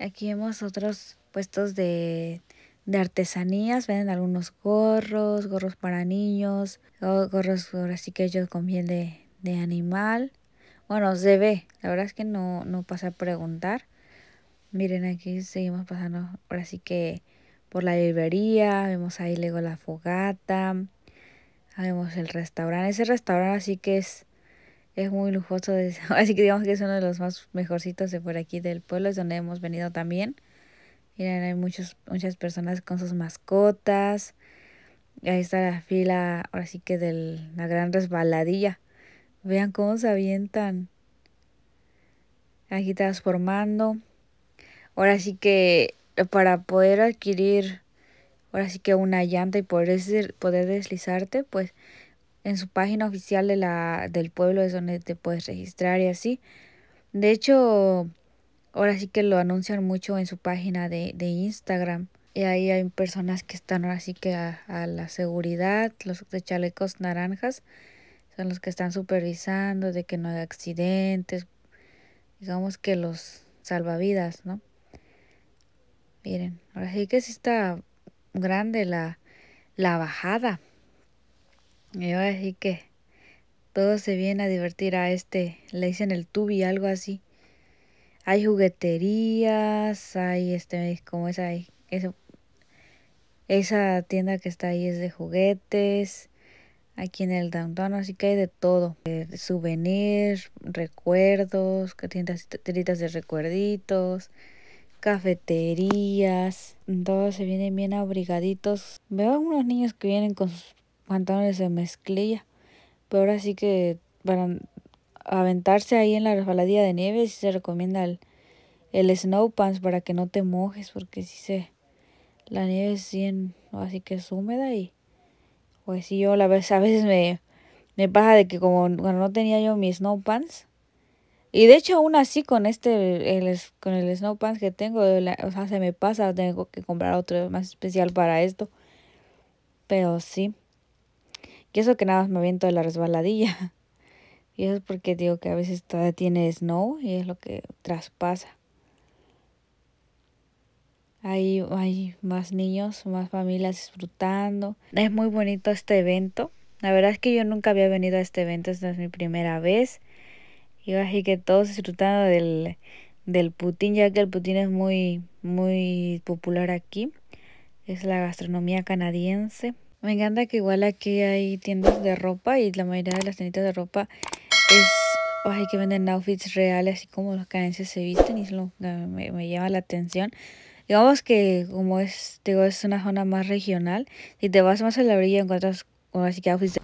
Aquí vemos otros puestos de, de artesanías, venden algunos gorros, gorros para niños, gorros ahora sí que ellos con de, animal. Bueno, se ve, la verdad es que no, no pasa a preguntar. Miren, aquí seguimos pasando ahora sí que por la librería, vemos ahí luego la fogata, vemos el restaurante. Ese restaurante así que es es muy lujoso, de, así que digamos que es uno de los más mejorcitos de por aquí del pueblo, es donde hemos venido también. Miren, hay muchas personas con sus mascotas. Ahí está la fila, ahora sí que de la gran resbaladilla. Vean cómo se avientan. Aquí transformando. Ahora sí que eh, para poder adquirir, ahora sí que una llanta y poder, poder deslizarte, pues en su página oficial de la, del pueblo es donde te puedes registrar y así. De hecho, ahora sí que lo anuncian mucho en su página de, Instagram. Y ahí hay personas que están ahora sí que a, la seguridad, los de chalecos naranjas, son los que están supervisando de que no haya accidentes, digamos que los salvavidas, ¿no? Miren, ahora sí que sí está grande la, la bajada. Y a decir que todo se viene a divertir a este, le dicen el tubi, algo así. Hay jugueterías, hay este, como esa, eso. esa tienda que está ahí es de juguetes. Aquí en el downtown, así que hay de todo. Eh, souvenirs, recuerdos, tiendas, tiendas de recuerditos, cafeterías. Todos se vienen bien abrigaditos. Veo unos niños que vienen con sus pantalones de mezclilla. Pero ahora sí que para aventarse ahí en la resbaladilla de nieve sí se recomienda el, el snow pants para que no te mojes porque si sí se la nieve es bien así que es húmeda y pues sí yo la vez a veces me me pasa de que como cuando no tenía yo mis snow pants y de hecho aún así con este el, con el snow pants que tengo o sea se me pasa tengo que comprar otro más especial para esto pero sí y eso que nada más me aviento de la resbaladilla. Y eso es porque digo que a veces todavía tiene snow y es lo que traspasa. Ahí hay más niños, más familias disfrutando. Es muy bonito este evento. La verdad es que yo nunca había venido a este evento, esta es mi primera vez. Y así que todos disfrutando del, del ya que el putin es muy, muy popular aquí. Es la gastronomía canadiense. Me encanta que igual aquí hay tiendas de ropa y la mayoría de las tiendas de ropa es... hay que venden outfits reales, así como los canenses se visten y eso me, llama la atención digamos que como es digo es una zona más regional si te vas más a la orilla encuentras así que outfits